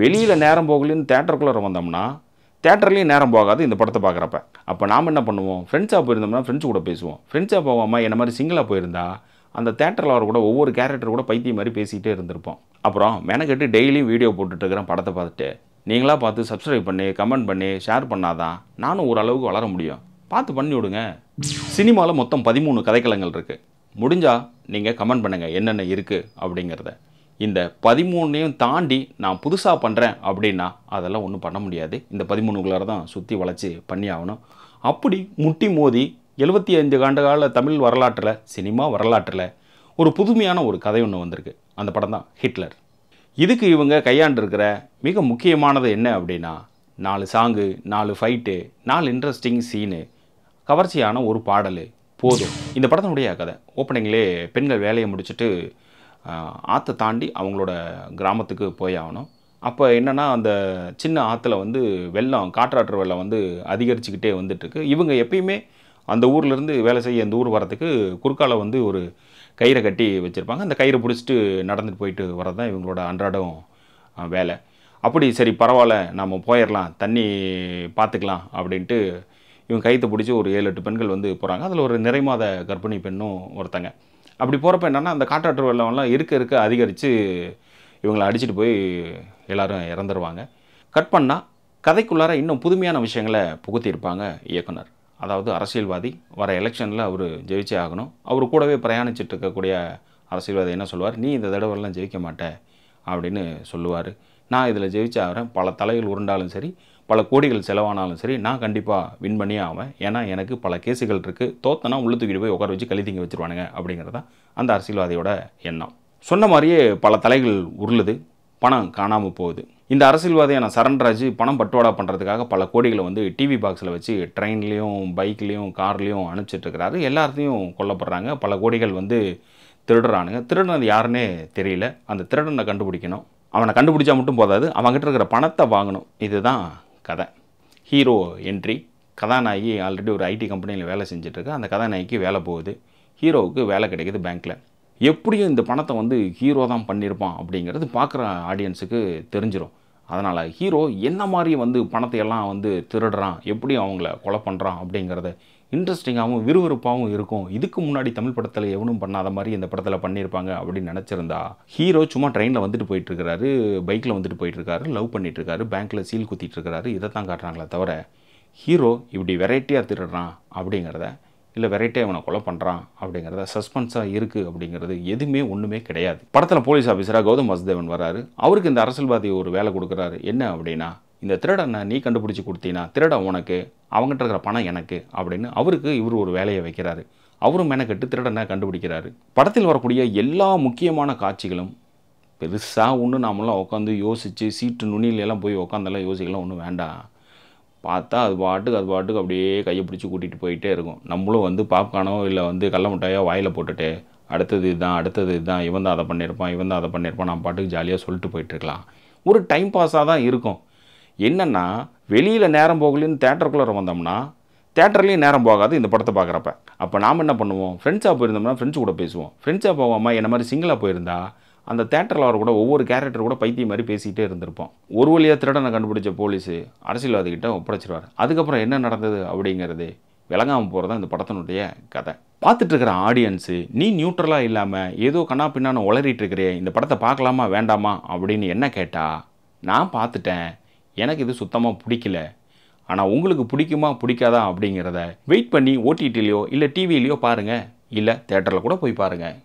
வெளியில் நேரம் போகலன்னு தேட்டருக்குள்ளே வந்தோம்னா தேட்டர்லேயும் நேரம் போகாது இந்த படத்தை பார்க்குறப்ப அப்போ நாம் என்ன பண்ணுவோம் ஃப்ரெண்ட்ஸாக போயிருந்தோம்னா ஃப்ரெண்ட்ஸ் கூட பேசுவோம் ஃப்ரெண்ட்ஸாக போகாமல் என்ன மாதிரி சிங்கிளாக போயிருந்தா அந்த தேட்டரில் அவர் கூட ஒவ்வொரு கேரக்டர் கூட பைத்தியம் மாதிரி பேசிகிட்டே இருந்திருப்போம் அப்புறம் மெனக்கெட்டு டெய்லியும் வீடியோ போட்டுட்ருக்கிறேன் படத்தை பார்த்துட்டு நீங்களாக பார்த்து சப்ஸ்கிரைப் பண்ணி கமெண்ட் பண்ணி ஷேர் பண்ணாதான் நானும் ஓரளவுக்கு வளர முடியும் பார்த்து பண்ணி விடுங்க சினிமாவில் மொத்தம் பதிமூணு கதைக்களங்கள் இருக்குது முடிஞ்சால் நீங்கள் கமெண்ட் பண்ணுங்கள் என்னென்ன இருக்குது அப்படிங்கிறத இந்த பதிமூணையும் தாண்டி நான் புதுசாக பண்ணுறேன் அப்படின்னா அதெல்லாம் ஒன்றும் பண்ண முடியாது இந்த பதிமூணுக்குள்ளார தான் சுற்றி வளைச்சி பண்ணி ஆகணும் அப்படி முட்டி மோதி எழுபத்தி ஐந்து ஆண்டு கால தமிழ் வரலாற்றில் சினிமா வரலாற்றில் ஒரு புதுமையான ஒரு கதை ஒன்று வந்திருக்கு அந்த படம் தான் ஹிட்லர் இதுக்கு இவங்க கையாண்டிருக்கிற மிக முக்கியமானது என்ன அப்படின்னா நாலு சாங்கு நாலு ஃபைட்டு நாலு இன்ட்ரெஸ்டிங் சீனு கவர்ச்சியான ஒரு பாடல் போதும் இந்த படத்தினுடைய கதை ஓப்பனிங்லேயே பெண்கள் வேலையை முடிச்சுட்டு ஆற்றை தாண்டி அவங்களோட கிராமத்துக்கு போய் ஆகணும் அப்போ என்னென்னா அந்த சின்ன ஆற்றுல வந்து வெள்ளம் காற்றாற்று வெள்ளம் வந்து அதிகரிச்சுக்கிட்டே வந்துட்டுருக்கு இவங்க எப்பயுமே அந்த ஊர்லேருந்து வேலை செய்ய அந்த ஊர் வரத்துக்கு குறுக்கால வந்து ஒரு கயிறை கட்டி வச்சுருப்பாங்க அந்த கயிறை பிடிச்சிட்டு நடந்துட்டு போயிட்டு வரது தான் இவங்களோட அன்றாடம் வேலை அப்படி சரி பரவாயில்ல நம்ம போயிடலாம் தண்ணி பார்த்துக்கலாம் அப்படின்ட்டு இவங்க கைத்தை பிடிச்சி ஒரு ஏழு எட்டு பெண்கள் வந்து போகிறாங்க அதில் ஒரு நிறைமாத கர்ப்பிணி பெண்ணும் ஒருத்தங்க அப்படி போகிறப்ப என்னென்னா அந்த கான்ட்ராக்டர் வெள்ளம்லாம் இருக்க இருக்க அதிகரித்து இவங்களை அடிச்சுட்டு போய் எல்லோரும் இறந்துருவாங்க கட் பண்ணால் கதைக்குள்ளார இன்னும் புதுமையான விஷயங்களை புகுத்தியிருப்பாங்க இயக்குனர் அதாவது அரசியல்வாதி வர எலெக்ஷனில் அவர் ஜெயிச்சே ஆகணும் அவர் கூடவே பிரயாணிச்சுட்டு இருக்கக்கூடிய அரசியல்வாதி என்ன சொல்லுவார் நீ இந்த தடவைலாம் ஜெயிக்க மாட்டே அப்படின்னு சொல்லுவார் நான் இதில் ஜெயிச்சே ஆகிறேன் பல தலைகள் உருண்டாலும் சரி பல கோடிகள் செலவானாலும் சரி நான் கண்டிப்பாக வின் பண்ணி ஆவேன் ஏன்னா எனக்கு பல கேசுகள் இருக்குது தோத்தனா உள்ள தூக்கிட்டு போய் உட்கார வச்சு கழுதிங்க வச்சுருவானுங்க தான் அந்த அரசியல்வாதியோட எண்ணம் சொன்ன மாதிரியே பல தலைகள் உருளுது பணம் காணாமல் போகுது இந்த அரசியல்வாதியான சரண்ராஜ் பணம் பட்டுவாடா பண்ணுறதுக்காக பல கோடிகளை வந்து டிவி பாக்ஸில் வச்சு ட்ரெயின்லேயும் பைக்லேயும் கார்லேயும் அனுப்பிச்சிட்ருக்கிறாரு எல்லாத்தையும் கொல்லப்படுறாங்க பல கோடிகள் வந்து திருடுறானுங்க திருடுனது யாருன்னே தெரியல அந்த திருடனை கண்டுபிடிக்கணும் அவனை கண்டுபிடிச்சா மட்டும் போதாது அவங்ககிட்ட இருக்கிற பணத்தை வாங்கணும் இதுதான் கதை ஹீரோ என்ட்ரி கதாநாயகி ஆல்ரெடி ஒரு ஐடி கம்பெனியில் வேலை செஞ்சிட்ருக்கு அந்த கதாநாயகிக்கு வேலை போகுது ஹீரோவுக்கு வேலை கிடைக்கிது பேங்க்கில் எப்படியும் இந்த பணத்தை வந்து ஹீரோ தான் பண்ணியிருப்பான் அப்படிங்கிறது பார்க்குற ஆடியன்ஸுக்கு தெரிஞ்சிடும் அதனால் ஹீரோ என்ன மாதிரி வந்து பணத்தை எல்லாம் வந்து திருடுறான் எப்படி அவங்கள கொலை பண்ணுறான் அப்படிங்கிறத இன்ட்ரெஸ்டிங்காகவும் விறுவிறுப்பாகவும் இருக்கும் இதுக்கு முன்னாடி தமிழ் படத்தில் எவனும் பண்ணாத மாதிரி இந்த படத்தில் பண்ணியிருப்பாங்க அப்படின்னு நினச்சிருந்தா ஹீரோ சும்மா ட்ரெயினில் வந்துட்டு போயிட்டுருக்காரு பைக்கில் வந்துட்டு போயிட்டுருக்காரு லவ் பண்ணிட்டுருக்காரு பேங்க்கில் சீல் இருக்காரு இதை தான் காட்டுறாங்களே தவிர ஹீரோ இப்படி வெரைட்டியாக திருடுறான் அப்படிங்கிறத இல்லை வெரைட்டியாக இவனை கொலை பண்ணுறான் அப்படிங்கிறத சஸ்பென்ஸாக இருக்குது அப்படிங்கிறது எதுவுமே ஒன்றுமே கிடையாது படத்தில் போலீஸ் ஆஃபீஸராக கௌதம் வசுதேவன் வராரு அவருக்கு இந்த அரசியல்வாதி ஒரு வேலை கொடுக்குறாரு என்ன அப்படின்னா இந்த திருடனை நீ கண்டுபிடிச்சி கொடுத்தீங்கன்னா திருட உனக்கு அவங்ககிட்ட இருக்கிற பணம் எனக்கு அப்படின்னு அவருக்கு இவர் ஒரு வேலையை வைக்கிறாரு அவரும் மெனக்கெட்டு திருடனை கண்டுபிடிக்கிறாரு படத்தில் வரக்கூடிய எல்லா முக்கியமான காட்சிகளும் பெருசாக ஒன்று நாமெல்லாம் உட்காந்து யோசித்து சீட்டு நுனியிலெல்லாம் போய் உட்காந்தெல்லாம் யோசிக்கலாம் ஒன்றும் வேண்டாம் பார்த்தா அது பாட்டுக்கு அது பாட்டுக்கு அப்படியே கையை பிடிச்சி கூட்டிகிட்டு போயிட்டே இருக்கும் நம்மளும் வந்து பாப்கானோ இல்லை வந்து கடல முட்டாயோ வாயில் போட்டுட்டு அடுத்தது இதுதான் அடுத்தது இதுதான் இவன் தான் அதை பண்ணியிருப்பான் இவன் தான் அதை பண்ணியிருப்பான் நான் பாட்டுக்கு ஜாலியாக சொல்லிட்டு போயிட்டுருக்கலாம் ஒரு டைம் பாஸாக தான் இருக்கும் என்னென்னா வெளியில் நேரம் போகலன்னு தேட்டருக்குள்ளே வந்தோம்னா தேட்டர்லேயும் நேரம் போகாது இந்த படத்தை பார்க்குறப்ப அப்போ நாம் என்ன பண்ணுவோம் ஃப்ரெண்ட்ஸாக போயிருந்தோம்னா ஃப்ரெண்ட்ஸ் கூட பேசுவோம் ஃப்ரெண்ட்ஸாக போகாமல் என்ன மாதிரி சிங்கிளாக போயிருந்தா அந்த தேட்டரில் அவர் கூட ஒவ்வொரு கேரக்டர் கூட பைத்தியம் மாதிரி பேசிக்கிட்டே இருந்திருப்போம் ஒரு வழியாக திருடனை கண்டுபிடிச்ச போலீஸு அரசியல்வாதிகிட்ட ஒப்படைச்சிருவார் அதுக்கப்புறம் என்ன நடந்தது அப்படிங்கிறது விளங்காமல் போகிறது தான் இந்த படத்தினுடைய கதை பார்த்துட்டு இருக்கிற ஆடியன்ஸு நீ நியூட்ரலாக இல்லாமல் ஏதோ கண்ணா பின்னான்னு உளறிட்டு இருக்கிறே இந்த படத்தை பார்க்கலாமா வேண்டாமா அப்படின்னு என்ன கேட்டால் நான் பார்த்துட்டேன் எனக்கு இது சுத்தமாக பிடிக்கல ஆனால் உங்களுக்கு பிடிக்குமா பிடிக்காதா அப்படிங்கிறத வெயிட் பண்ணி ஓடிடிலேயோ இல்லை டிவிலையோ பாருங்கள் இல்லை தேட்டரில் கூட போய் பாருங்கள்